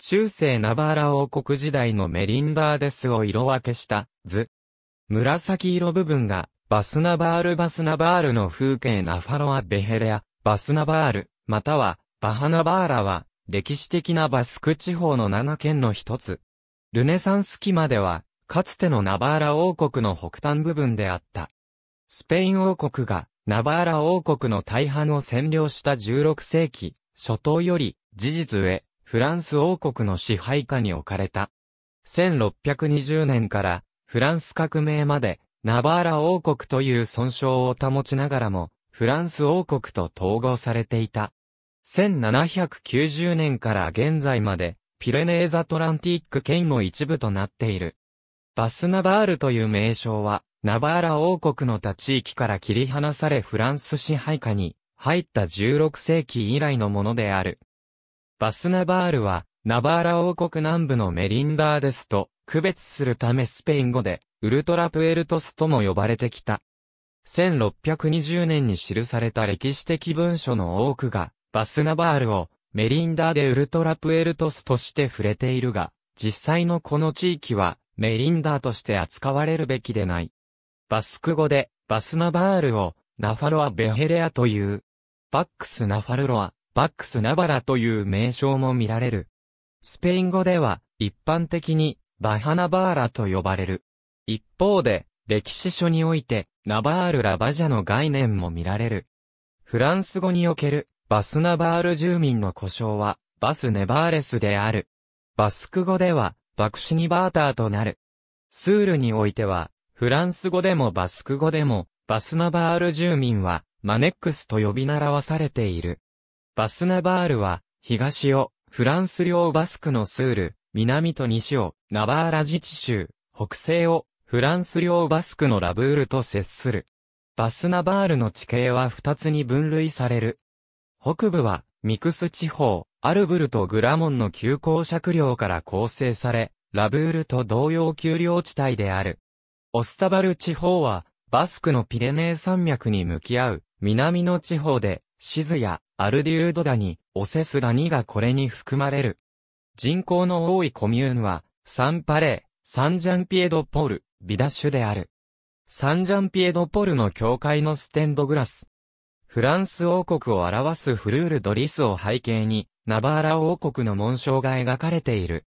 中世ナバーラ王国時代のメリンダーデスを色分けした図。紫色部分がバスナバールバスナバールの風景ナファロア・ベヘレア、バスナバール、またはバハナバーラは歴史的なバスク地方の7県の一つ。ルネサンス期まではかつてのナバーラ王国の北端部分であった。スペイン王国がナバーラ王国の大半を占領した16世紀初頭より事実上フランス王国の支配下に置かれた。1620年からフランス革命までナバーラ王国という損傷を保ちながらもフランス王国と統合されていた。1790年から現在までピレネーザトランティック県の一部となっている。バスナバールという名称はナバーラ王国の他地域から切り離されフランス支配下に入った16世紀以来のものである。バスナバールは、ナバーラ王国南部のメリンダーデスと区別するためスペイン語で、ウルトラプエルトスとも呼ばれてきた。1620年に記された歴史的文書の多くが、バスナバールをメリンダーでウルトラプエルトスとして触れているが、実際のこの地域はメリンダーとして扱われるべきでない。バスク語でバスナバールをナファロア・ベヘレアという、バックス・ナファルロア、バックスナバラという名称も見られる。スペイン語では、一般的に、バハナバーラと呼ばれる。一方で、歴史書において、ナバールラバジャの概念も見られる。フランス語における、バスナバール住民の故障は、バスネバーレスである。バスク語では、バクシニバーターとなる。スールにおいては、フランス語でもバスク語でも、バスナバール住民は、マネックスと呼び習わされている。バスナバールは、東を、フランス領バスクのスール、南と西を、ナバーラ自治州、北西を、フランス領バスクのラブールと接する。バスナバールの地形は二つに分類される。北部は、ミクス地方、アルブルとグラモンの急行借領から構成され、ラブールと同様丘陵地帯である。オスタバル地方は、バスクのピレネー山脈に向き合う、南の地方で、シズやアルディウードダニ、オセスダニがこれに含まれる。人口の多いコミューンは、サンパレー、サンジャンピエドポル、ビダッシュである。サンジャンピエドポルの教会のステンドグラス。フランス王国を表すフルール・ドリスを背景に、ナバーラ王国の紋章が描かれている。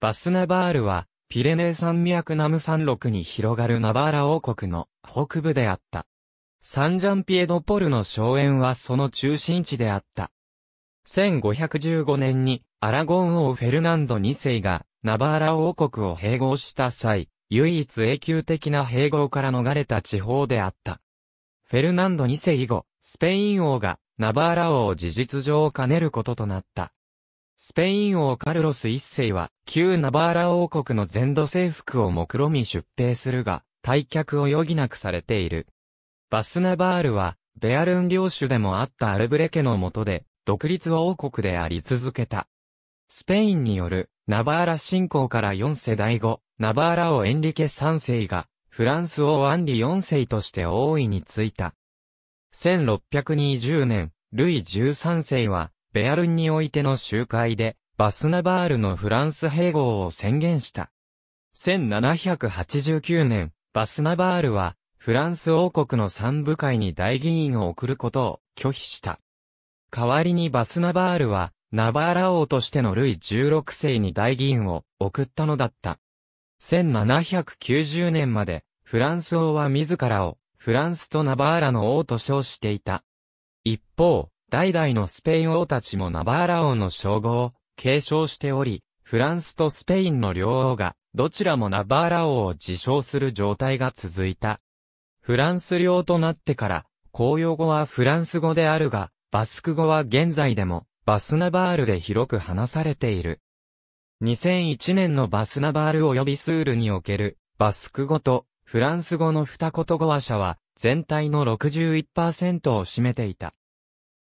バスナバールは、ピレネー山脈ナム山麓に広がるナバーラ王国の北部であった。サンジャンピエドポルの荘園はその中心地であった。1515年にアラゴン王フェルナンド2世がナバーラ王国を併合した際、唯一永久的な併合から逃れた地方であった。フェルナンド2世以後、スペイン王がナバーラ王を事実上兼ねることとなった。スペイン王カルロス1世は旧ナバーラ王国の全土征服を目論み出兵するが、退却を余儀なくされている。バスナバールは、ベアルン領主でもあったアルブレ家の下で、独立王国であり続けた。スペインによる、ナバーラ侵攻から4世代後、ナバーラをエンリケ3世が、フランス王アンリ4世として王位についた。1620年、ルイ13世は、ベアルンにおいての集会で、バスナバールのフランス併合を宣言した。1789年、バスナバールは、フランス王国の三部会に大議員を送ることを拒否した。代わりにバスナバールは、ナバーラ王としてのルイ16世に大議員を送ったのだった。1790年まで、フランス王は自らを、フランスとナバーラの王と称していた。一方、代々のスペイン王たちもナバーラ王の称号を継承しており、フランスとスペインの両王が、どちらもナバーラ王を自称する状態が続いた。フランス領となってから、公用語はフランス語であるが、バスク語は現在でも、バスナバールで広く話されている。2001年のバスナバール及びスールにおける、バスク語と、フランス語の二言語話者は、全体の61%を占めていた。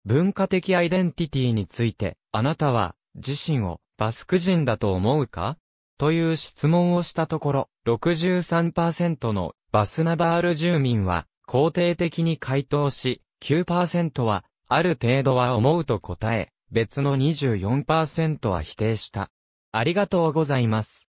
文化的アイデンティティについて、あなたは、自身を、バスク人だと思うかという質問をしたところ、63%のバスナバール住民は、肯定的に回答し、9%は、ある程度は思うと答え、別の24%は否定した。ありがとうございます。